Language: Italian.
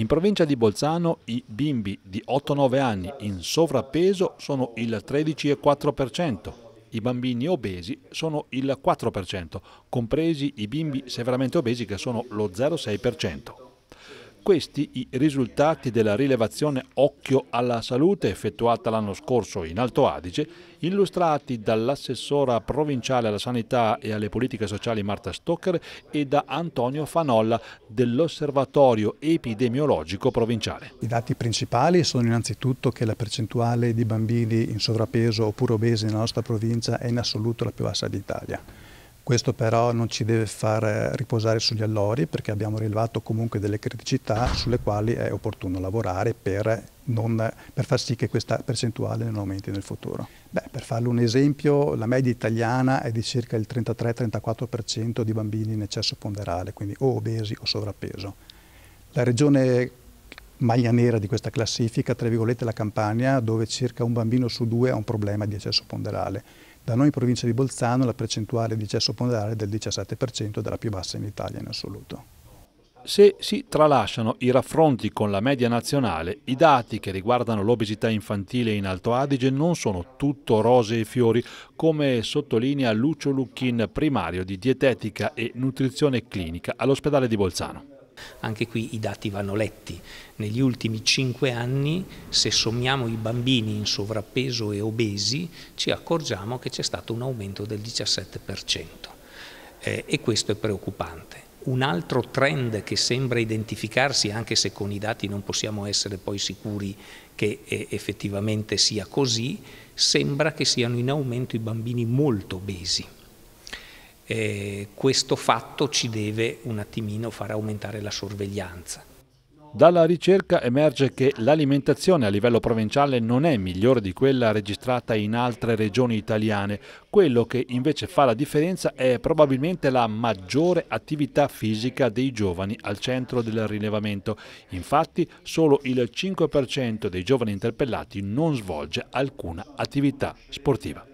In provincia di Bolzano i bimbi di 8-9 anni in sovrappeso sono il 13,4%, i bambini obesi sono il 4%, compresi i bimbi severamente obesi che sono lo 0,6% questi i risultati della rilevazione Occhio alla Salute effettuata l'anno scorso in Alto Adige, illustrati dall'assessora provinciale alla sanità e alle politiche sociali Marta Stocker e da Antonio Fanolla dell'Osservatorio Epidemiologico Provinciale. I dati principali sono innanzitutto che la percentuale di bambini in sovrappeso oppure obesi nella nostra provincia è in assoluto la più bassa d'Italia questo però non ci deve far eh, riposare sugli allori perché abbiamo rilevato comunque delle criticità sulle quali è opportuno lavorare per, non, per far sì che questa percentuale non aumenti nel futuro. Beh, per farle un esempio, la media italiana è di circa il 33-34% di bambini in eccesso ponderale, quindi o obesi o sovrappeso. La regione maglia nera di questa classifica, tra virgolette, la Campania, dove circa un bambino su due ha un problema di eccesso ponderale. Da noi in provincia di Bolzano la percentuale di eccesso ponderale è del 17% ed è la più bassa in Italia in assoluto. Se si tralasciano i raffronti con la media nazionale, i dati che riguardano l'obesità infantile in Alto Adige non sono tutto rose e fiori, come sottolinea Lucio Lucchin, primario di dietetica e nutrizione clinica all'ospedale di Bolzano. Anche qui i dati vanno letti. Negli ultimi cinque anni, se sommiamo i bambini in sovrappeso e obesi, ci accorgiamo che c'è stato un aumento del 17%. Eh, e questo è preoccupante. Un altro trend che sembra identificarsi, anche se con i dati non possiamo essere poi sicuri che eh, effettivamente sia così, sembra che siano in aumento i bambini molto obesi eh, questo fatto ci deve un attimino far aumentare la sorveglianza. Dalla ricerca emerge che l'alimentazione a livello provinciale non è migliore di quella registrata in altre regioni italiane. Quello che invece fa la differenza è probabilmente la maggiore attività fisica dei giovani al centro del rilevamento. Infatti solo il 5% dei giovani interpellati non svolge alcuna attività sportiva.